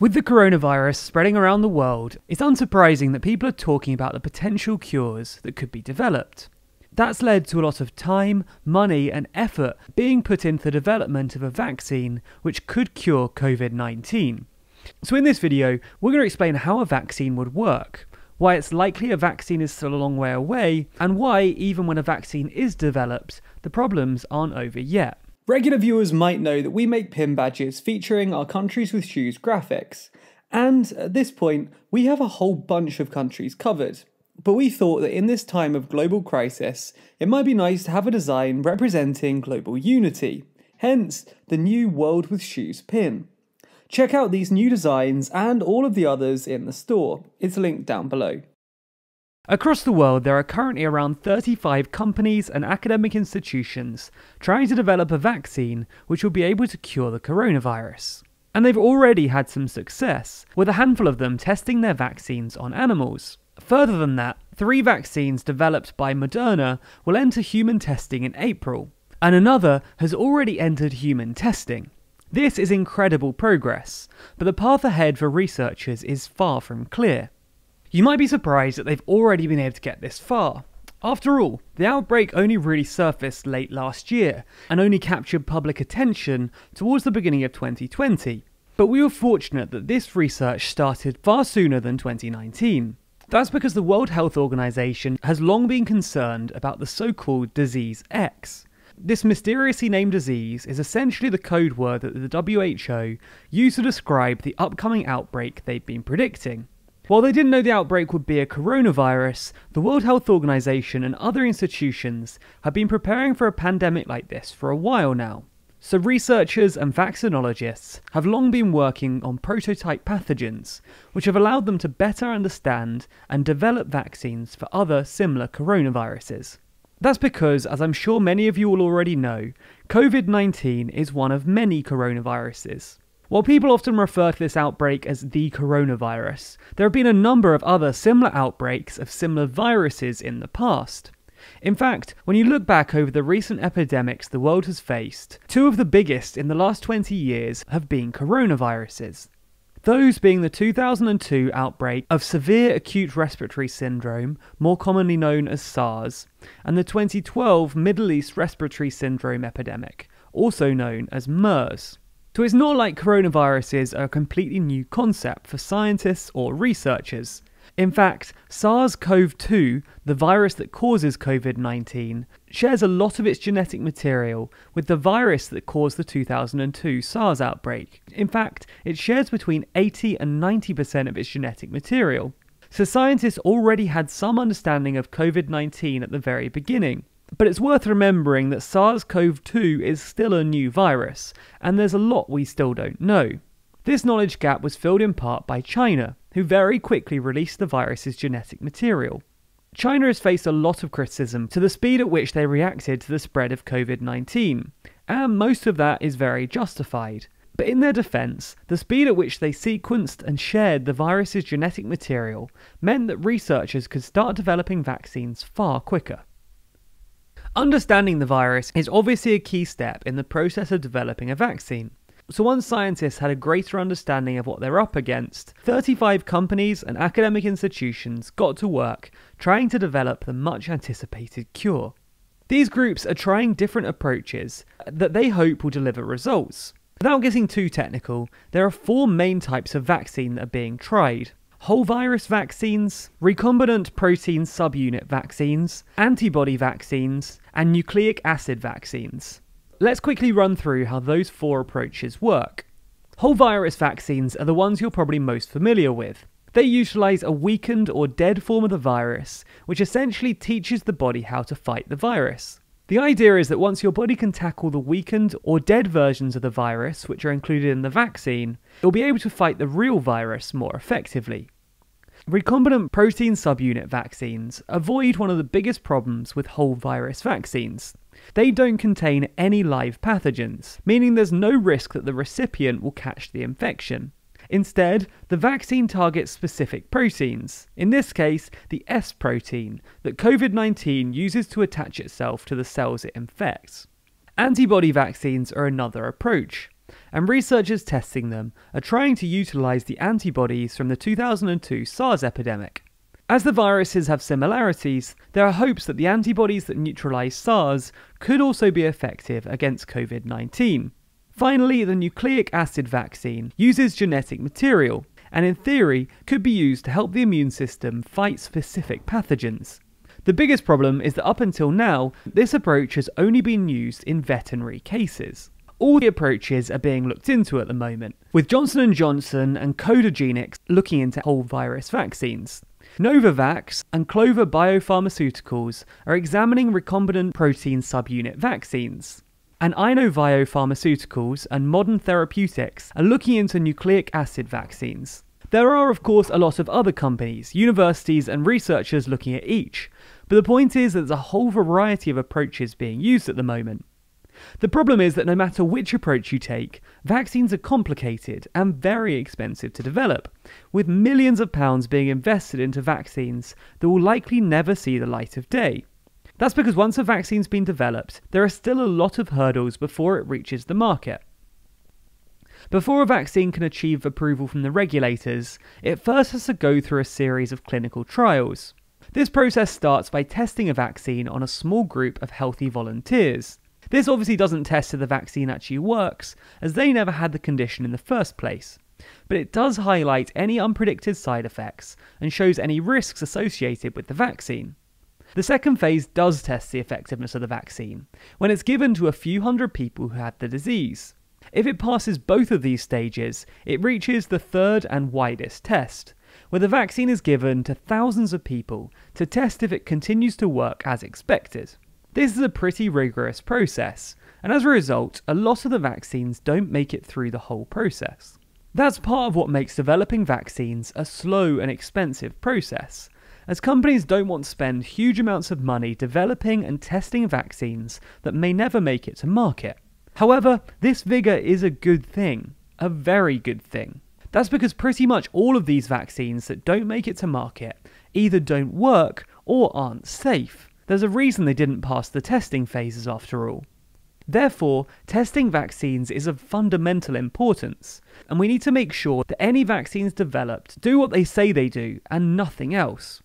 With the coronavirus spreading around the world, it's unsurprising that people are talking about the potential cures that could be developed. That's led to a lot of time, money, and effort being put into the development of a vaccine which could cure COVID 19. So, in this video, we're going to explain how a vaccine would work, why it's likely a vaccine is still a long way away, and why, even when a vaccine is developed, the problems aren't over yet. Regular viewers might know that we make pin badges featuring our Countries with Shoes graphics, and at this point, we have a whole bunch of countries covered. But we thought that in this time of global crisis, it might be nice to have a design representing global unity, hence the new World with Shoes pin. Check out these new designs and all of the others in the store, it's linked down below. Across the world, there are currently around 35 companies and academic institutions trying to develop a vaccine which will be able to cure the coronavirus. And they've already had some success, with a handful of them testing their vaccines on animals. Further than that, three vaccines developed by Moderna will enter human testing in April, and another has already entered human testing. This is incredible progress, but the path ahead for researchers is far from clear. You might be surprised that they've already been able to get this far. After all, the outbreak only really surfaced late last year, and only captured public attention towards the beginning of 2020. But we were fortunate that this research started far sooner than 2019. That's because the World Health Organization has long been concerned about the so called Disease X. This mysteriously named disease is essentially the code word that the WHO used to describe the upcoming outbreak they've been predicting. While they didn't know the outbreak would be a coronavirus, the World Health Organization and other institutions have been preparing for a pandemic like this for a while now. So, researchers and vaccinologists have long been working on prototype pathogens, which have allowed them to better understand and develop vaccines for other similar coronaviruses. That's because, as I'm sure many of you will already know, COVID 19 is one of many coronaviruses. While people often refer to this outbreak as the coronavirus, there have been a number of other similar outbreaks of similar viruses in the past. In fact, when you look back over the recent epidemics the world has faced, two of the biggest in the last 20 years have been coronaviruses. Those being the 2002 outbreak of severe acute respiratory syndrome, more commonly known as SARS, and the 2012 Middle East respiratory syndrome epidemic, also known as MERS. So it's not like coronaviruses are a completely new concept for scientists or researchers. In fact, SARS CoV 2, the virus that causes COVID 19, shares a lot of its genetic material with the virus that caused the 2002 SARS outbreak. In fact, it shares between 80 and 90% of its genetic material. So scientists already had some understanding of COVID 19 at the very beginning. But it's worth remembering that SARS CoV 2 is still a new virus, and there's a lot we still don't know. This knowledge gap was filled in part by China, who very quickly released the virus's genetic material. China has faced a lot of criticism to the speed at which they reacted to the spread of COVID 19, and most of that is very justified. But in their defence, the speed at which they sequenced and shared the virus's genetic material meant that researchers could start developing vaccines far quicker. Understanding the virus is obviously a key step in the process of developing a vaccine. So once scientists had a greater understanding of what they're up against, 35 companies and academic institutions got to work trying to develop the much anticipated cure. These groups are trying different approaches that they hope will deliver results. Without getting too technical, there are four main types of vaccine that are being tried whole virus vaccines, recombinant protein subunit vaccines, antibody vaccines, and nucleic acid vaccines. Let's quickly run through how those four approaches work. Whole virus vaccines are the ones you're probably most familiar with. They utilize a weakened or dead form of the virus, which essentially teaches the body how to fight the virus. The idea is that once your body can tackle the weakened or dead versions of the virus which are included in the vaccine, it'll be able to fight the real virus more effectively. Recombinant protein subunit vaccines avoid one of the biggest problems with whole virus vaccines. They don't contain any live pathogens, meaning there's no risk that the recipient will catch the infection. Instead, the vaccine targets specific proteins, in this case, the S protein, that COVID 19 uses to attach itself to the cells it infects. Antibody vaccines are another approach, and researchers testing them are trying to utilise the antibodies from the 2002 SARS epidemic. As the viruses have similarities, there are hopes that the antibodies that neutralise SARS could also be effective against COVID 19. Finally, the nucleic acid vaccine uses genetic material and in theory could be used to help the immune system fight specific pathogens. The biggest problem is that up until now, this approach has only been used in veterinary cases. All the approaches are being looked into at the moment, with Johnson & Johnson and Codagenics looking into whole virus vaccines. Novavax and Clover Biopharmaceuticals are examining recombinant protein subunit vaccines and Inovio Pharmaceuticals and Modern Therapeutics are looking into nucleic acid vaccines. There are, of course, a lot of other companies, universities, and researchers looking at each, but the point is that there's a whole variety of approaches being used at the moment. The problem is that no matter which approach you take, vaccines are complicated and very expensive to develop, with millions of pounds being invested into vaccines that will likely never see the light of day. That's because once a vaccine's been developed, there are still a lot of hurdles before it reaches the market. Before a vaccine can achieve approval from the regulators, it first has to go through a series of clinical trials. This process starts by testing a vaccine on a small group of healthy volunteers. This obviously doesn't test if the vaccine actually works, as they never had the condition in the first place. But it does highlight any unpredicted side effects and shows any risks associated with the vaccine. The second phase does test the effectiveness of the vaccine, when it's given to a few hundred people who had the disease. If it passes both of these stages, it reaches the third and widest test, where the vaccine is given to thousands of people to test if it continues to work as expected. This is a pretty rigorous process, and as a result, a lot of the vaccines don't make it through the whole process. That's part of what makes developing vaccines a slow and expensive process, as companies don't want to spend huge amounts of money developing and testing vaccines that may never make it to market. However, this vigour is a good thing, a very good thing. That's because pretty much all of these vaccines that don't make it to market either don't work or aren't safe. There's a reason they didn't pass the testing phases after all. Therefore, testing vaccines is of fundamental importance, and we need to make sure that any vaccines developed do what they say they do and nothing else.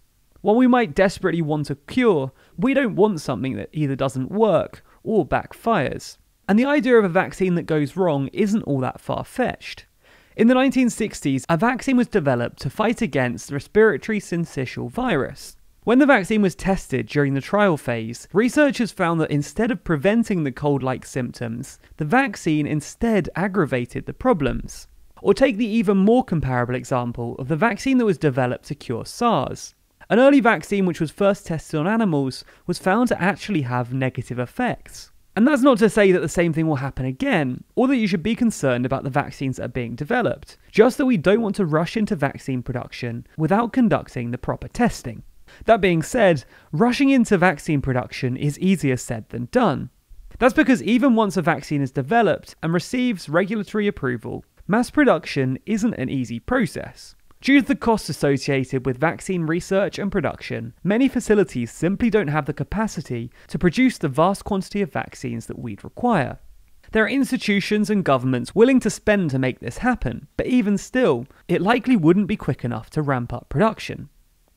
While we might desperately want a cure, we don't want something that either doesn't work or backfires. And the idea of a vaccine that goes wrong isn't all that far fetched. In the 1960s, a vaccine was developed to fight against respiratory syncytial virus. When the vaccine was tested during the trial phase, researchers found that instead of preventing the cold like symptoms, the vaccine instead aggravated the problems. Or take the even more comparable example of the vaccine that was developed to cure SARS. An early vaccine which was first tested on animals was found to actually have negative effects. And that's not to say that the same thing will happen again, or that you should be concerned about the vaccines that are being developed, just that we don't want to rush into vaccine production without conducting the proper testing. That being said, rushing into vaccine production is easier said than done. That's because even once a vaccine is developed and receives regulatory approval, mass production isn't an easy process. Due to the costs associated with vaccine research and production, many facilities simply don't have the capacity to produce the vast quantity of vaccines that we'd require. There are institutions and governments willing to spend to make this happen, but even still, it likely wouldn't be quick enough to ramp up production.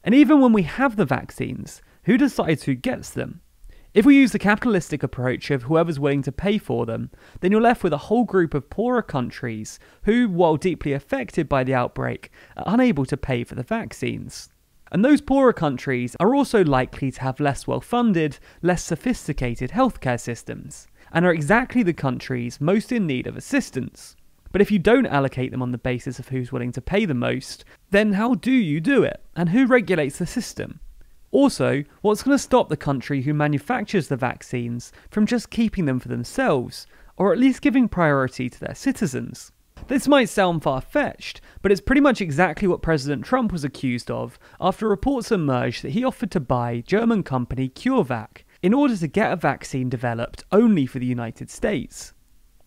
And even when we have the vaccines, who decides who gets them? If we use the capitalistic approach of whoever's willing to pay for them, then you're left with a whole group of poorer countries who, while deeply affected by the outbreak, are unable to pay for the vaccines. And those poorer countries are also likely to have less well funded, less sophisticated healthcare systems, and are exactly the countries most in need of assistance. But if you don't allocate them on the basis of who's willing to pay the most, then how do you do it? And who regulates the system? Also, what's going to stop the country who manufactures the vaccines from just keeping them for themselves, or at least giving priority to their citizens? This might sound far fetched, but it's pretty much exactly what President Trump was accused of after reports emerged that he offered to buy German company CureVac in order to get a vaccine developed only for the United States.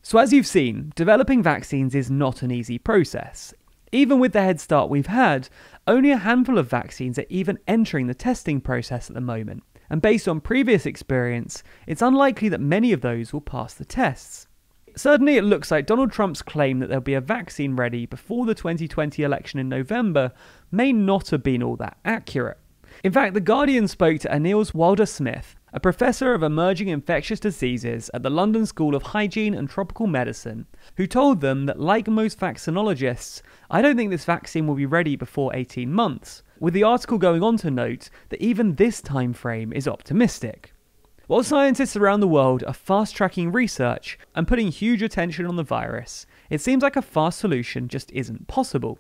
So, as you've seen, developing vaccines is not an easy process. Even with the head start we've had, only a handful of vaccines are even entering the testing process at the moment, and based on previous experience, it's unlikely that many of those will pass the tests. Certainly, it looks like Donald Trump's claim that there'll be a vaccine ready before the 2020 election in November may not have been all that accurate. In fact, The Guardian spoke to Anils Wilder Smith, a professor of emerging infectious diseases at the London School of Hygiene and Tropical Medicine, who told them that, like most vaccinologists, I don't think this vaccine will be ready before 18 months, with the article going on to note that even this time frame is optimistic. While scientists around the world are fast tracking research and putting huge attention on the virus, it seems like a fast solution just isn't possible.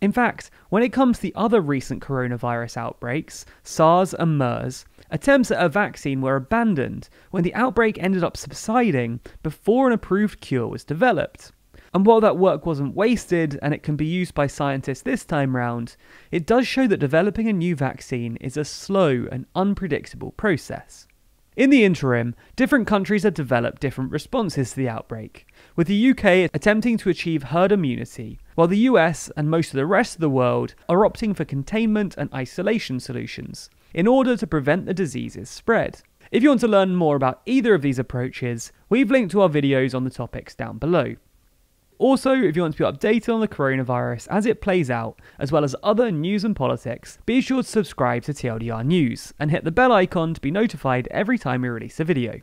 In fact, when it comes to the other recent coronavirus outbreaks, SARS and MERS, Attempts at a vaccine were abandoned when the outbreak ended up subsiding before an approved cure was developed. And while that work wasn't wasted and it can be used by scientists this time round, it does show that developing a new vaccine is a slow and unpredictable process. In the interim, different countries have developed different responses to the outbreak, with the UK attempting to achieve herd immunity, while the US and most of the rest of the world are opting for containment and isolation solutions, in order to prevent the disease's spread. If you want to learn more about either of these approaches, we've linked to our videos on the topics down below. Also, if you want to be updated on the coronavirus as it plays out, as well as other news and politics, be sure to subscribe to TLDR News and hit the bell icon to be notified every time we release a video.